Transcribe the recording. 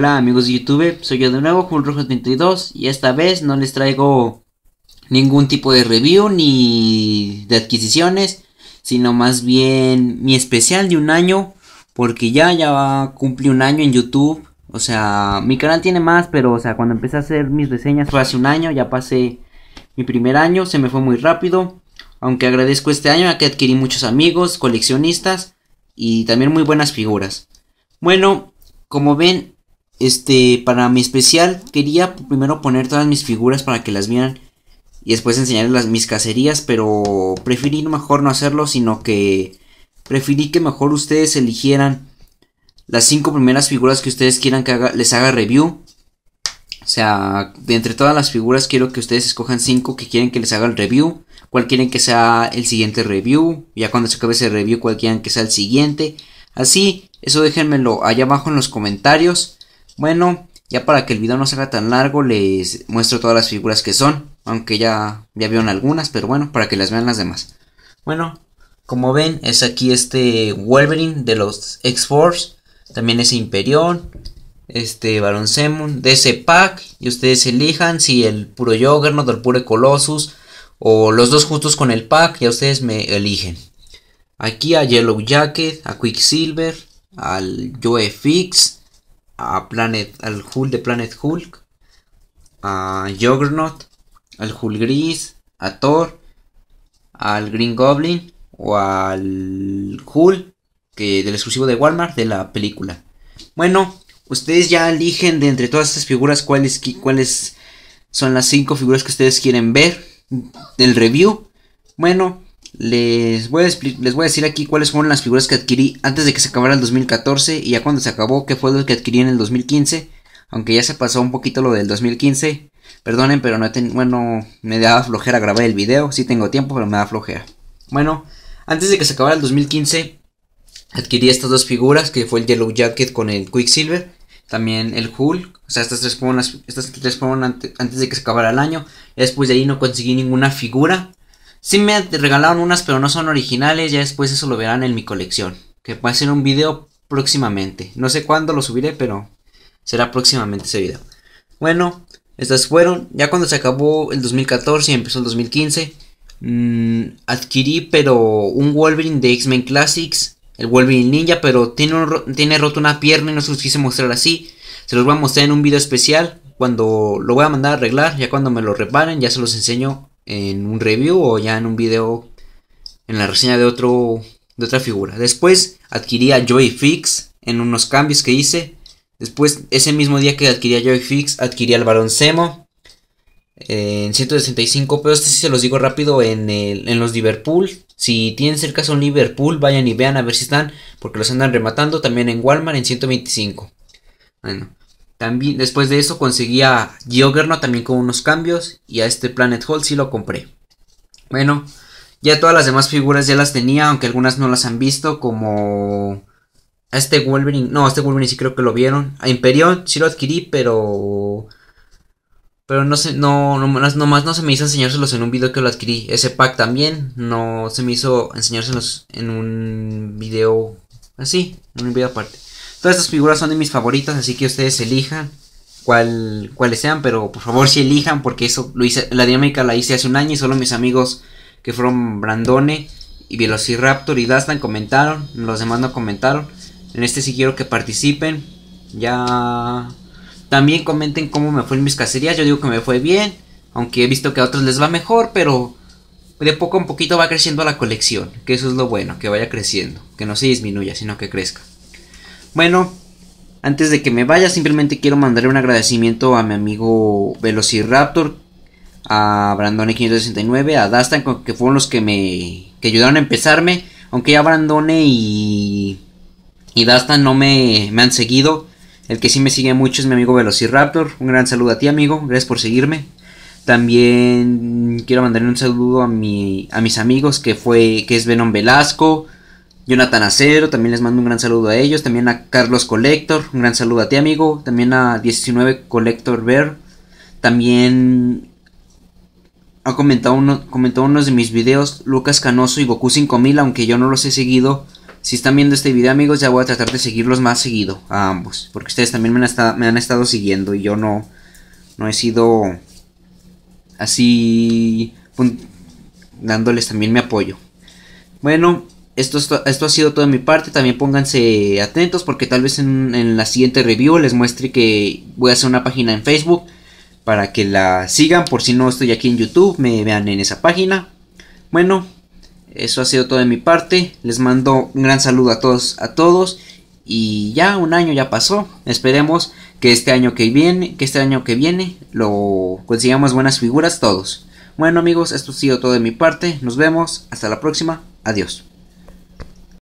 Hola amigos de YouTube, soy yo de nuevo, JulRojo32 y esta vez no les traigo ningún tipo de review ni de adquisiciones, sino más bien mi especial de un año, porque ya, ya cumplí un año en YouTube, o sea, mi canal tiene más, pero o sea, cuando empecé a hacer mis reseñas fue hace un año, ya pasé mi primer año, se me fue muy rápido, aunque agradezco este año ya que adquirí muchos amigos, coleccionistas y también muy buenas figuras. Bueno, como ven, este, para mi especial quería primero poner todas mis figuras para que las vieran y después enseñarles mis cacerías, pero preferí mejor no hacerlo, sino que preferí que mejor ustedes eligieran las cinco primeras figuras que ustedes quieran que les haga review. O sea, de entre todas las figuras quiero que ustedes escojan cinco que quieren que les haga el review, cuál quieren que sea el siguiente review, ya cuando se acabe ese review cuál quieran que sea el siguiente. Así, eso déjenmelo allá abajo en los comentarios. Bueno, ya para que el video no sea tan largo les muestro todas las figuras que son. Aunque ya, ya vieron algunas, pero bueno, para que las vean las demás. Bueno, como ven es aquí este Wolverine de los X-Force. También ese Imperión. Este Baron Zemun. De ese pack. Y ustedes elijan si el puro Juggernaut o el puro Colossus. O los dos juntos con el pack. Ya ustedes me eligen. Aquí a Yellow Jacket, a Quicksilver, al Joe Fix, a Planet, al Hulk de Planet Hulk, a Juggernaut, al Hulk gris, a Thor, al Green Goblin o al Hulk que, del exclusivo de Walmart de la película. Bueno, ustedes ya eligen de entre todas estas figuras cuáles, cuáles son las cinco figuras que ustedes quieren ver del review. Bueno, les voy, a les voy a decir aquí cuáles fueron las figuras que adquirí antes de que se acabara el 2014 y ya cuando se acabó, qué fue lo que adquirí en el 2015. Aunque ya se pasó un poquito lo del 2015. Perdonen, pero no bueno, me da flojera grabar el video. Si tengo tiempo, pero me da flojera. Bueno, antes de que se acabara el 2015, adquirí estas dos figuras, que fue el Yellow Jacket con el Quicksilver también el Hulk. O sea, estas tres fueron, las, estas tres fueron antes, antes, de que se acabara el año. Después de ahí no conseguí ninguna figura. Sí me regalaron unas, pero no son originales. Ya después eso lo verán en mi colección. Que va a ser un video próximamente. No sé cuándo lo subiré, pero será próximamente ese video. Bueno, estas fueron. Ya cuando se acabó el 2014 y empezó el 2015, mm, adquirí, pero un Wolverine de X-Men Classics. El Wolverine Ninja, pero tiene, tiene roto una pierna y no se los quise mostrar así. Se los voy a mostrar en un video especial. Cuando lo voy a mandar a arreglar, ya cuando me lo reparen, ya se los enseño en un review o ya en un video en la reseña de otro de otra figura. Después adquirí a Joy Fix en unos cambios que hice. Después ese mismo día que adquirí a Joy Fix adquirí al Barón Semo eh, en 165, pero este sí se los digo rápido en, el, en los Liverpool. Si tienen cerca son Liverpool, vayan y vean a ver si están, porque los andan rematando también en Walmart en 125. Bueno, también, después de eso conseguí a Geogerno también con unos cambios. Y a este Planet Hall sí lo compré. Bueno, ya todas las demás figuras ya las tenía, aunque algunas no las han visto, como... A este Wolverine, no, a este Wolverine sí creo que lo vieron. A Imperion sí lo adquirí, pero... Pero no sé, no, no, más no se me hizo enseñárselos en un video que lo adquirí. Ese pack también no se me hizo enseñárselos en un video así, en un video aparte. Todas estas figuras son de mis favoritas, así que ustedes elijan cuáles sean, pero por favor si sí elijan, porque eso lo hice, la dinámica la hice hace un año y solo mis amigos que fueron Brandone y Velociraptor y Dastan comentaron, los demás no comentaron. En este sí quiero que participen. Ya también comenten cómo me fue en mis cacerías. Yo digo que me fue bien, aunque he visto que a otros les va mejor, pero de poco a poquito va creciendo la colección, que eso es lo bueno, que vaya creciendo, que no se disminuya, sino que crezca. Bueno, antes de que me vaya, simplemente quiero mandarle un agradecimiento a mi amigo Velociraptor, a Brandone569, a Dastan, que fueron los que me que ayudaron a empezarme. Aunque ya Brandone y, y Dastan no me, han seguido. El que sí me sigue mucho es mi amigo Velociraptor. Un gran saludo a ti, amigo. Gracias por seguirme. También quiero mandarle un saludo a, mi, a mis amigos que fue que es Venom Velasco, Jonathan Acero, también les mando un gran saludo a ellos. También a Carlos Collector, un gran saludo a ti, amigo. También a 19 Collector Ver. También ha comentado uno, unos de mis videos, Lucas Canoso y Goku 5000, aunque yo no los he seguido. Si están viendo este video, amigos, ya voy a tratar de seguirlos más seguido a ambos. Porque ustedes también me han, estado, me han estado siguiendo y yo no, no he sido así Dándoles también mi apoyo. Bueno, esto, ha sido todo de mi parte. También pónganse atentos porque tal vez en, en, la siguiente review les muestre que voy a hacer una página en Facebook para que la sigan. Por si no estoy aquí en YouTube, me vean en esa página. Bueno, eso ha sido todo de mi parte. Les mando un gran saludo a todos, a todos. Y ya un año ya pasó. Esperemos que este año que viene, que este año que viene lo consigamos buenas figuras todos. Bueno amigos, esto ha sido todo de mi parte. Nos vemos. Hasta la próxima. Adiós.